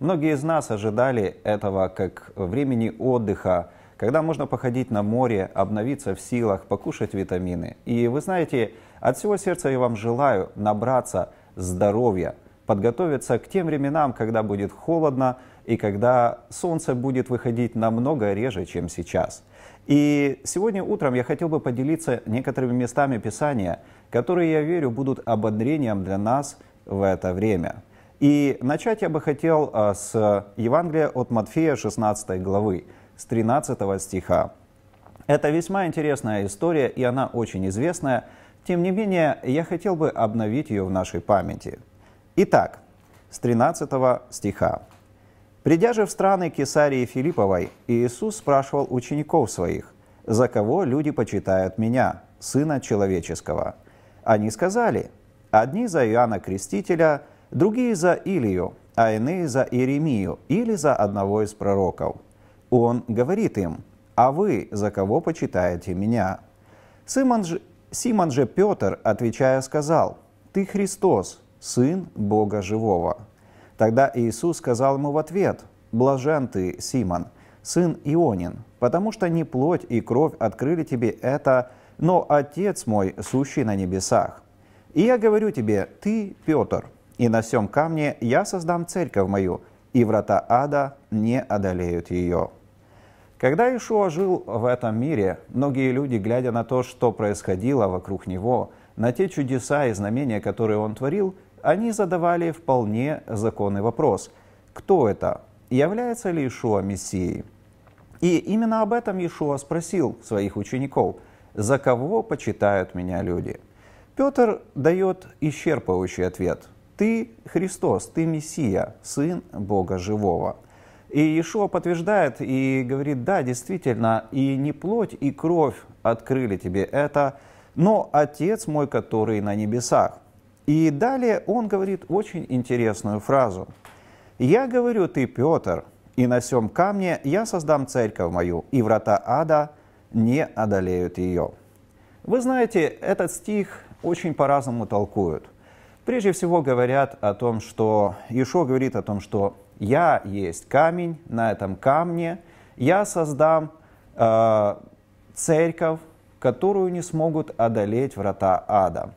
Многие из нас ожидали этого как времени отдыха, когда можно походить на море, обновиться в силах, покушать витамины. И вы знаете, от всего сердца я вам желаю набраться здоровья, подготовиться к тем временам, когда будет холодно и когда солнце будет выходить намного реже, чем сейчас. И сегодня утром я хотел бы поделиться некоторыми местами Писания, которые, я верю, будут ободрением для нас в это время. И начать я бы хотел а, с Евангелия от Матфея 16 главы, с 13 стиха. Это весьма интересная история, и она очень известная. Тем не менее, я хотел бы обновить ее в нашей памяти. Итак, с 13 стиха. «Придя же в страны Кесарии Филипповой, Иисус спрашивал учеников своих, «За кого люди почитают Меня, Сына Человеческого?» Они сказали, «Одни за Иоанна Крестителя, другие за Илию, а иные за Иеремию или за одного из пророков. Он говорит им, «А вы за кого почитаете меня?» Симон же, Симон же Петр, отвечая, сказал, «Ты Христос, Сын Бога Живого». Тогда Иисус сказал ему в ответ, «Блажен ты, Симон, сын Ионин, потому что не плоть и кровь открыли тебе это, но Отец мой, сущий на небесах. И я говорю тебе, ты, Петр, и на всем камне я создам церковь мою, и врата ада не одолеют ее». Когда Ишуа жил в этом мире, многие люди, глядя на то, что происходило вокруг него, на те чудеса и знамения, которые он творил, они задавали вполне законный вопрос. Кто это? Является ли Ишуа Мессией? И именно об этом Ишуа спросил своих учеников. «За кого почитают меня люди?» Петр дает исчерпывающий ответ – «Ты Христос, ты Мессия, Сын Бога Живого». И Иешуа подтверждает и говорит, да, действительно, и не плоть, и кровь открыли тебе это, но Отец мой, который на небесах. И далее он говорит очень интересную фразу. «Я говорю, ты Петр, и на сем камне я создам церковь мою, и врата ада не одолеют ее». Вы знаете, этот стих очень по-разному толкуют – Прежде всего говорят о том, что Ишо говорит о том, что я есть камень, на этом камне я создам э, церковь, которую не смогут одолеть врата ада.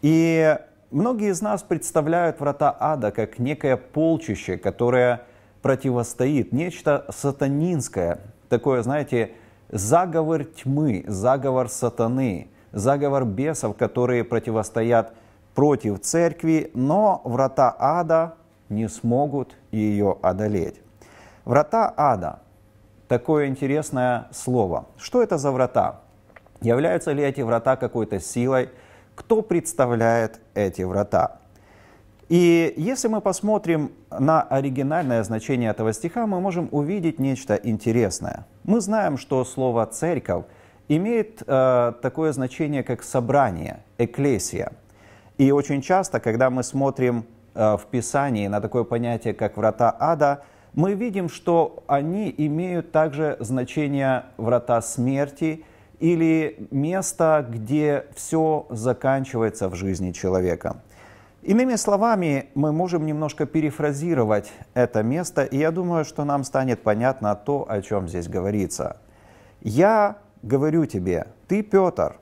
И многие из нас представляют врата ада как некое полчище, которое противостоит, нечто сатанинское, такое, знаете, заговор тьмы, заговор сатаны, заговор бесов, которые противостоят против церкви, но врата ада не смогут ее одолеть. Врата ада – такое интересное слово. Что это за врата? Являются ли эти врата какой-то силой? Кто представляет эти врата? И если мы посмотрим на оригинальное значение этого стиха, мы можем увидеть нечто интересное. Мы знаем, что слово «церковь» имеет э, такое значение, как «собрание», «экклесия». И очень часто, когда мы смотрим э, в Писании на такое понятие, как врата ада, мы видим, что они имеют также значение врата смерти или место, где все заканчивается в жизни человека. Иными словами, мы можем немножко перефразировать это место, и я думаю, что нам станет понятно то, о чем здесь говорится. «Я говорю тебе, ты Петр»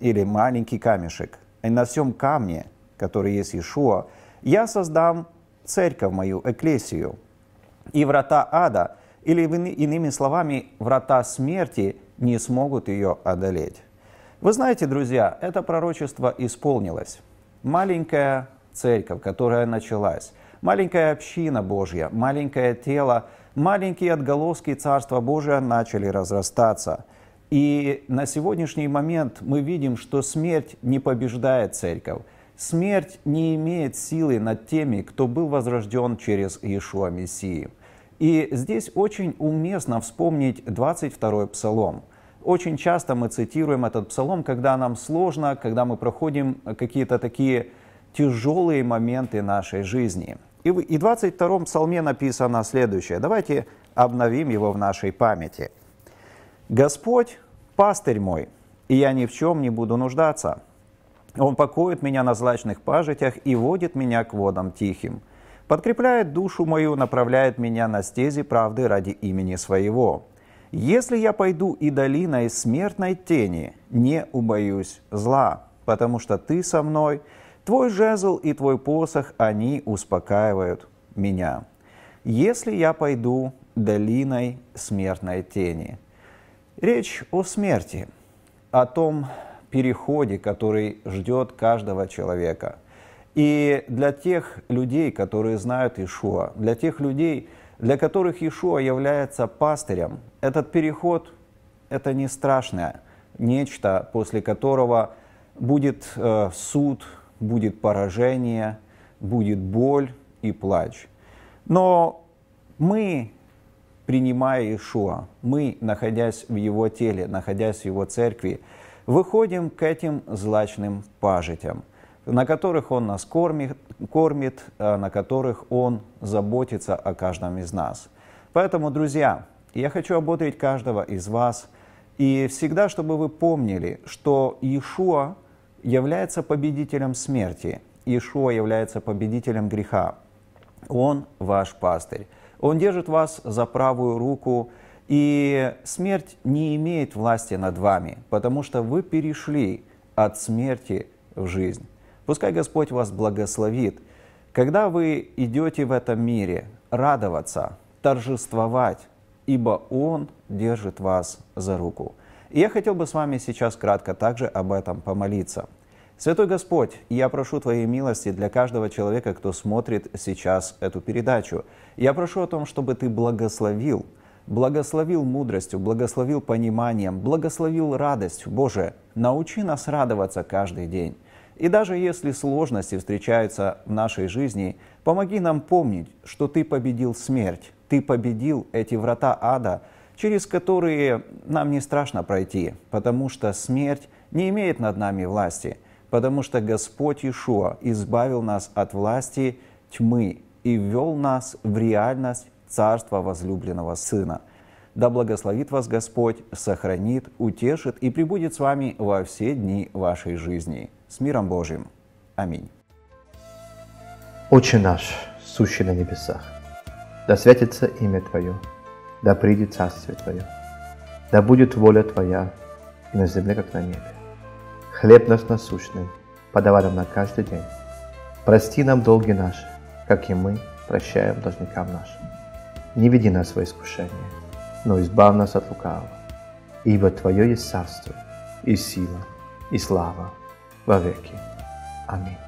или «маленький камешек», и на всем камне, который есть Иешуа, я создам церковь мою, эклесию, и врата ада, или иными словами, врата смерти не смогут ее одолеть. Вы знаете, друзья, это пророчество исполнилось. Маленькая церковь, которая началась, маленькая община Божья, маленькое тело, маленькие отголоски Царства Божия начали разрастаться – и на сегодняшний момент мы видим, что смерть не побеждает церковь. Смерть не имеет силы над теми, кто был возрожден через Иешуа Мессии. И здесь очень уместно вспомнить 22-й псалом. Очень часто мы цитируем этот псалом, когда нам сложно, когда мы проходим какие-то такие тяжелые моменты нашей жизни. И в 22-м псалме написано следующее. Давайте обновим его в нашей памяти – Господь – пастырь мой, и я ни в чем не буду нуждаться. Он покоит меня на злачных пажитях и водит меня к водам тихим. Подкрепляет душу мою, направляет меня на стези правды ради имени своего. Если я пойду и долиной смертной тени, не убоюсь зла, потому что ты со мной, твой жезл и твой посох, они успокаивают меня. Если я пойду долиной смертной тени – Речь о смерти, о том переходе, который ждет каждого человека. И для тех людей, которые знают Ишуа, для тех людей, для которых Ишуа является пастырем, этот переход – это не страшное нечто, после которого будет э, суд, будет поражение, будет боль и плач. Но мы принимая Иешуа, мы, находясь в Его теле, находясь в Его церкви, выходим к этим злачным пажитям, на которых Он нас кормит, кормит а на которых Он заботится о каждом из нас. Поэтому, друзья, я хочу ободрить каждого из вас, и всегда, чтобы вы помнили, что Иешуа является победителем смерти, Иешуа является победителем греха, Он ваш пастырь. Он держит вас за правую руку, и смерть не имеет власти над вами, потому что вы перешли от смерти в жизнь. Пускай Господь вас благословит. Когда вы идете в этом мире, радоваться, торжествовать, ибо Он держит вас за руку. И я хотел бы с вами сейчас кратко также об этом помолиться – Святой Господь, я прошу Твоей милости для каждого человека, кто смотрит сейчас эту передачу. Я прошу о том, чтобы Ты благословил, благословил мудростью, благословил пониманием, благословил радостью. Боже, научи нас радоваться каждый день. И даже если сложности встречаются в нашей жизни, помоги нам помнить, что Ты победил смерть, Ты победил эти врата ада, через которые нам не страшно пройти, потому что смерть не имеет над нами власти – потому что Господь Иешуа избавил нас от власти тьмы и ввел нас в реальность Царства возлюбленного Сына. Да благословит вас Господь, сохранит, утешит и пребудет с вами во все дни вашей жизни. С миром Божьим. Аминь. Отче наш, сущий на небесах, да святится имя Твое, да придет Царствие Твое, да будет воля Твоя и на земле, как на небе хлеб наш насущный, подавай нам на каждый день. Прости нам долги наши, как и мы прощаем должникам нашим. Не веди нас во искушение, но избавь нас от лукавого. Ибо Твое есть царство, и сила, и слава во веки. Аминь.